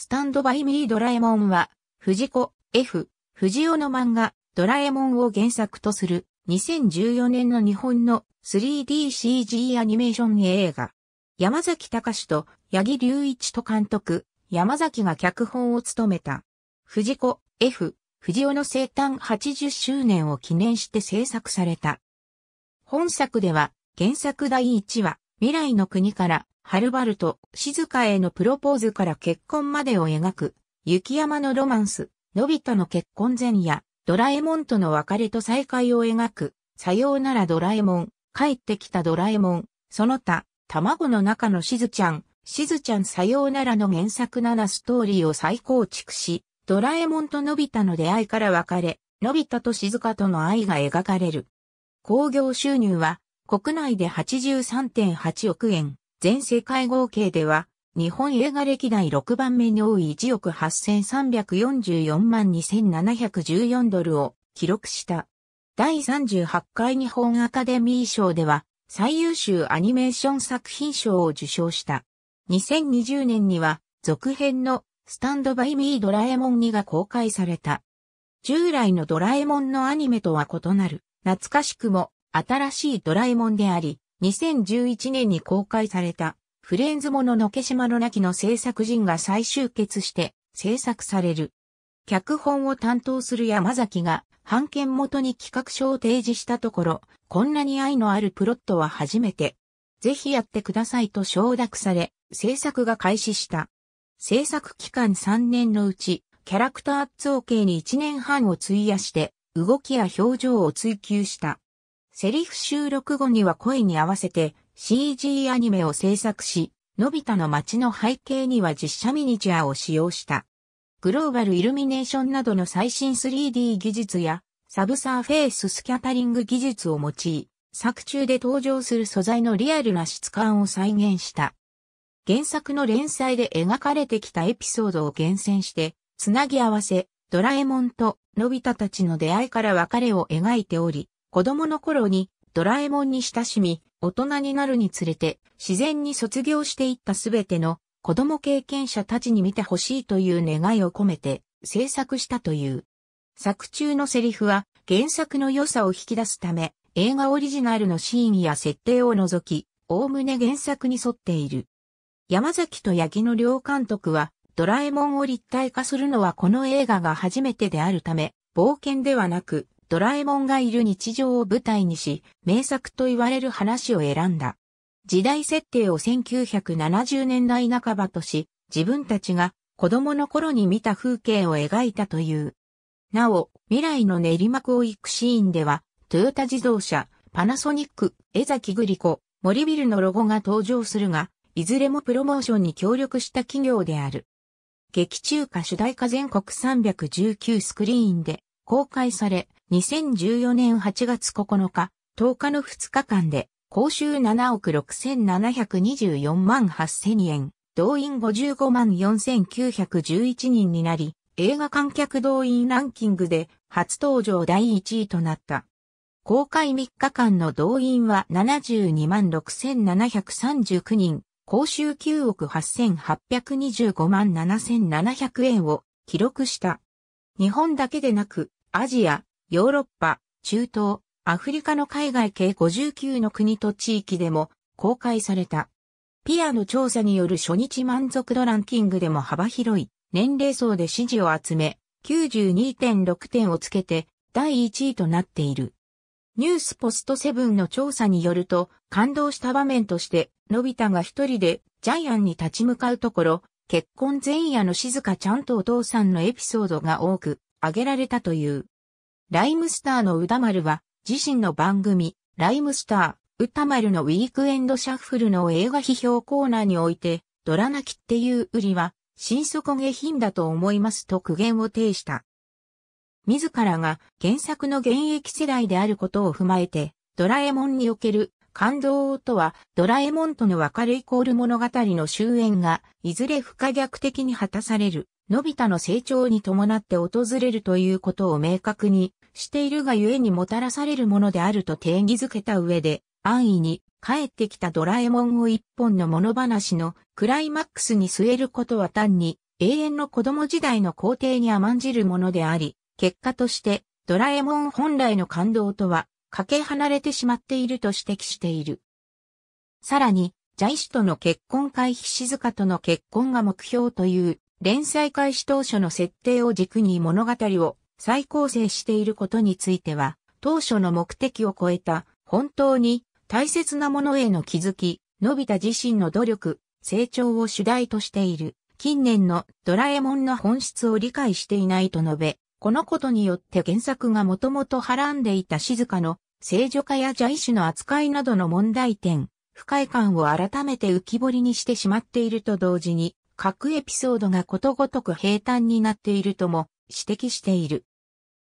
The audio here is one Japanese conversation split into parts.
スタンドバイミードラえもんは、藤子 F、藤尾の漫画、ドラえもんを原作とする、2014年の日本の 3DCG アニメーション映画。山崎隆と八木隆一と監督、山崎が脚本を務めた。藤子 F、藤尾の生誕80周年を記念して制作された。本作では、原作第1話、未来の国からはるばると静香へのプロポーズから結婚までを描く、雪山のロマンス、のび太の結婚前夜、ドラえもんとの別れと再会を描く、さようならドラえもん、帰ってきたドラえもん、その他、卵の中のしずちゃん、しずちゃんさようならの原作7ストーリーを再構築し、ドラえもんとのび太の出会いから別れ、のび太と静かとの愛が描かれる。興行収入は、国内で83.8億円、全世界合計では、日本映画歴代6番目に多い1億8344万2714ドルを記録した。第38回日本アカデミー賞では、最優秀アニメーション作品賞を受賞した。2020年には、続編のスタンドバイミードラえもん2が公開された。従来のドラえもんのアニメとは異なる、懐かしくも新しいドラえもんであり、2011年に公開されたフレンズもののけしまのなきの制作陣が再集結して制作される。脚本を担当する山崎が版権元に企画書を提示したところ、こんなに愛のあるプロットは初めて。ぜひやってくださいと承諾され、制作が開始した。制作期間3年のうち、キャラクター造形に1年半を費やして、動きや表情を追求した。セリフ収録後には声に合わせて CG アニメを制作し、のび太の街の背景には実写ミニチュアを使用した。グローバルイルミネーションなどの最新 3D 技術やサブサーフェイススキャタリング技術を用い、作中で登場する素材のリアルな質感を再現した。原作の連載で描かれてきたエピソードを厳選して、つなぎ合わせ、ドラえもんとのび太たちの出会いから別れを描いており、子供の頃にドラえもんに親しみ、大人になるにつれて自然に卒業していったすべての子供経験者たちに見てほしいという願いを込めて制作したという。作中のセリフは原作の良さを引き出すため映画オリジナルのシーンや設定を除き、おおむね原作に沿っている。山崎と八木の両監督はドラえもんを立体化するのはこの映画が初めてであるため、冒険ではなくドラえもんがいる日常を舞台にし、名作と言われる話を選んだ。時代設定を1970年代半ばとし、自分たちが子供の頃に見た風景を描いたという。なお、未来の練馬区を行くシーンでは、トヨタ自動車、パナソニック、江崎グリコ、森ビルのロゴが登場するが、いずれもプロモーションに協力した企業である。劇中歌主題歌全国319スクリーンで公開され、2014年8月9日、10日の2日間で、公衆7億6724万8000円、動員55万4911人になり、映画観客動員ランキングで初登場第1位となった。公開3日間の動員は72万6739人、公衆9億8825万7700円を記録した。日本だけでなく、アジア、ヨーロッパ、中東、アフリカの海外計59の国と地域でも公開された。ピアの調査による初日満足度ランキングでも幅広い年齢層で支持を集め、92.6点をつけて第1位となっている。ニュースポストセブンの調査によると、感動した場面として、のび太が一人でジャイアンに立ち向かうところ、結婚前夜の静香ちゃんとお父さんのエピソードが多く挙げられたという。ライムスターの歌丸は、自身の番組、ライムスター、歌丸のウィークエンドシャッフルの映画批評コーナーにおいて、ドラ泣きっていう売りは、心底下品だと思いますと苦言を呈した。自らが原作の現役世代であることを踏まえて、ドラえもんにおける感動とは、ドラえもんとの別れイコール物語の終焉が、いずれ不可逆的に果たされる、のび太の成長に伴って訪れるということを明確にしているがゆえにもたらされるものであると定義づけた上で、安易に帰ってきたドラえもんを一本の物話のクライマックスに据えることは単に永遠の子供時代の皇帝に甘んじるものであり、結果としてドラえもん本来の感動とはかけ離れてしまっていると指摘している。さらに、ジャイシとの結婚回避静かとの結婚が目標という連載開始当初の設定を軸に物語を再構成していることについては、当初の目的を超えた、本当に大切なものへの気づき、のび太自身の努力、成長を主題としている、近年のドラえもんの本質を理解していないと述べ、このことによって原作がもともとはらんでいた静かの聖女化やジ種の扱いなどの問題点、不快感を改めて浮き彫りにしてしまっていると同時に、各エピソードがことごとく平坦になっているとも指摘している。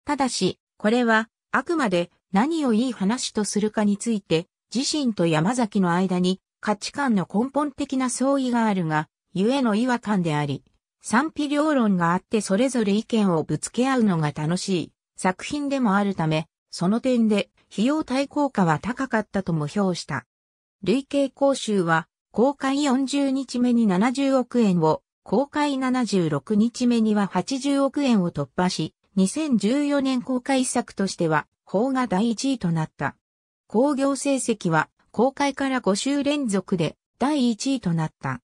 ただし、これは、あくまで何をいい話とするかについて、自身と山崎の間に価値観の根本的な相違があるが、ゆえの違和感であり、賛否両論があってそれぞれ意見をぶつけ合うのが楽しい作品でもあるため、その点で費用対効果は高かったとも評した。累計講習は公開40日目に70億円を、公開76日目には80億円を突破し、2014年公開作としては、邦画第1位となった。興行成績は、公開から5週連続で第1位となった。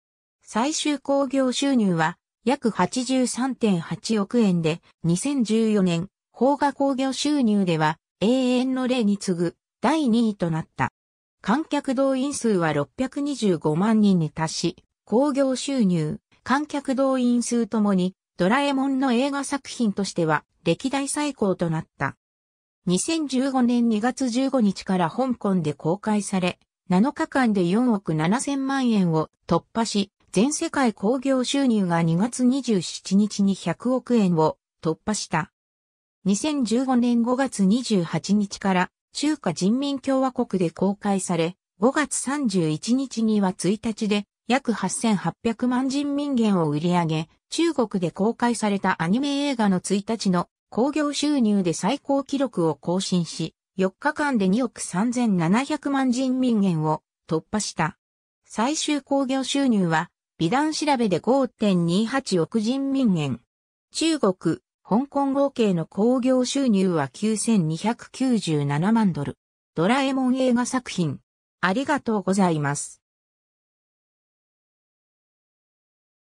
最終興行収入は、約83.8億円で、2014年、邦画興行収入では、永遠の例に次ぐ、第2位となった。観客動員数は625万人に達し、興行収入、観客動員数ともに、ドラえもんの映画作品としては歴代最高となった。2015年2月15日から香港で公開され、7日間で4億7 0万円を突破し、全世界興行収入が2月27日に100億円を突破した。2015年5月28日から中華人民共和国で公開され、5月31日には1日で約8800万人民元を売り上げ、中国で公開されたアニメ映画の1日の興行収入で最高記録を更新し、4日間で2億3700万人民元を突破した。最終興行収入は、美談調べで5.28億人民元。中国、香港合計の興行収入は9297万ドル。ドラえもん映画作品。ありがとうございます。